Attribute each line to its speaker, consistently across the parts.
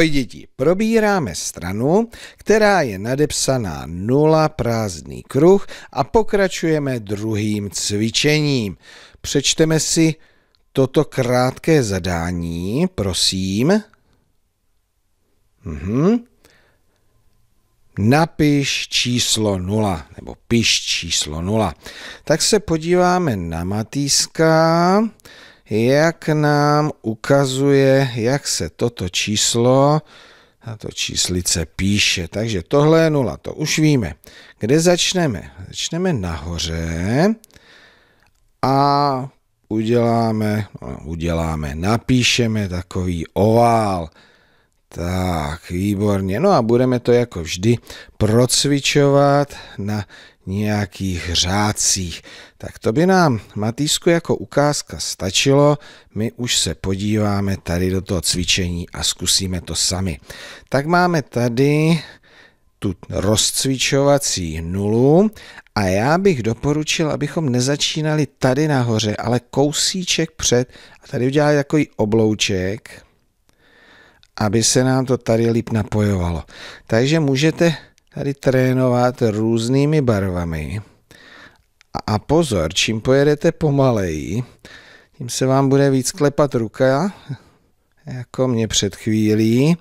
Speaker 1: Ahoj děti, probíráme stranu, která je nadepsaná nula prázdný kruh a pokračujeme druhým cvičením. Přečteme si toto krátké zadání, prosím. Mhm. Napiš číslo 0, nebo piš číslo 0. Tak se podíváme na Matýska jak nám ukazuje, jak se toto číslo, a to číslice píše. Takže tohle je nula, to už víme. Kde začneme? Začneme nahoře a uděláme, no, uděláme, napíšeme takový ovál. Tak, výborně. No a budeme to jako vždy procvičovat na nějakých řádcích. Tak to by nám, Matýsku, jako ukázka stačilo. My už se podíváme tady do toho cvičení a zkusíme to sami. Tak máme tady tu rozcvičovací nulu a já bych doporučil, abychom nezačínali tady nahoře, ale kousíček před a tady udělali takový oblouček, aby se nám to tady líp napojovalo. Takže můžete tady trénovat různými barvami. A pozor, čím pojedete pomaleji, tím se vám bude víc klepat ruka, jako mě před chvílí,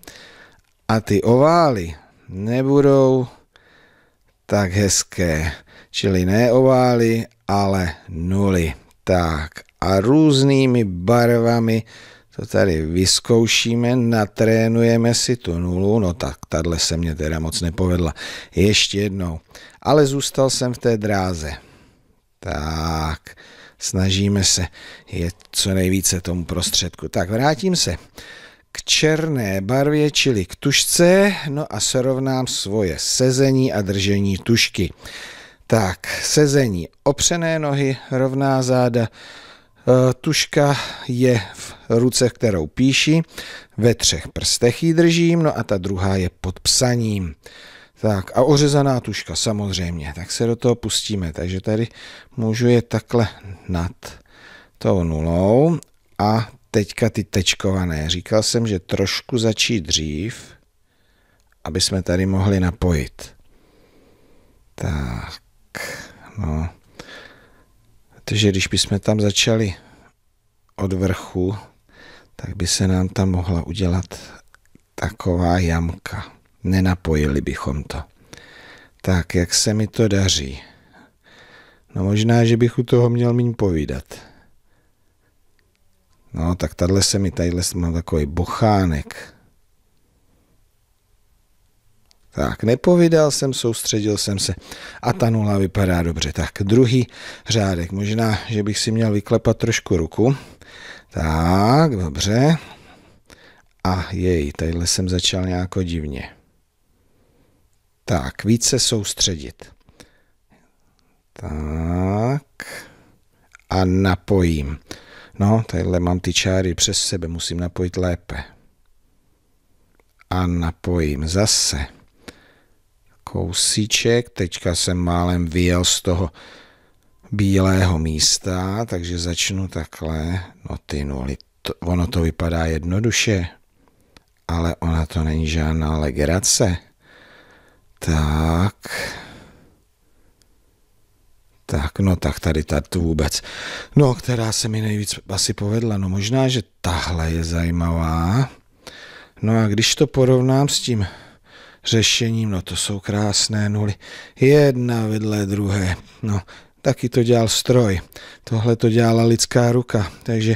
Speaker 1: a ty ovály nebudou tak hezké. Čili ne ovály, ale nuly. Tak a různými barvami to tady vyzkoušíme, natrénujeme si tu nulu, no tak tahle se mě teda moc nepovedla. Ještě jednou. Ale zůstal jsem v té dráze. Tak, snažíme se je co nejvíce tomu prostředku. Tak vrátím se k černé barvě, čili k tušce, no a srovnám svoje sezení a držení tušky. Tak, sezení opřené nohy rovná záda, Eh, tuška je v ruce, kterou píši, ve třech prstech ji držím, no a ta druhá je pod psaním. Tak a ořezaná tuška samozřejmě, tak se do toho pustíme. Takže tady můžu je takhle nad tou nulou a teďka ty tečkované. Říkal jsem, že trošku začít dřív, aby jsme tady mohli napojit. Tak, no. Protože když bychom tam začali od vrchu, tak by se nám tam mohla udělat taková jamka. Nenapojili bychom to. Tak, jak se mi to daří? No možná, že bych u toho měl méně povídat. No, tak tady se mi, tadyhle má takový bochánek. Tak, nepovídal jsem, soustředil jsem se a ta nula vypadá dobře. Tak, druhý řádek. Možná, že bych si měl vyklepat trošku ruku. Tak, dobře. A jej, tadyhle jsem začal nějako divně. Tak, více soustředit. Tak. A napojím. No, tadyhle mám ty čáry přes sebe, musím napojit lépe. A napojím zase kousíček. Teďka jsem málem vyjel z toho bílého místa, takže začnu takhle. No ty nuly, to, ono to vypadá jednoduše, ale ona to není žádná legrace. Tak. Tak, no tak tady ta tu vůbec. No, která se mi nejvíc asi povedla. No možná, že tahle je zajímavá. No a když to porovnám s tím řešením, no to jsou krásné nuly, jedna vedle druhé, no taky to dělal stroj, tohle to dělala lidská ruka, takže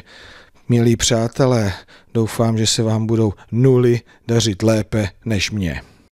Speaker 1: milí přátelé, doufám, že se vám budou nuly dařit lépe než mě.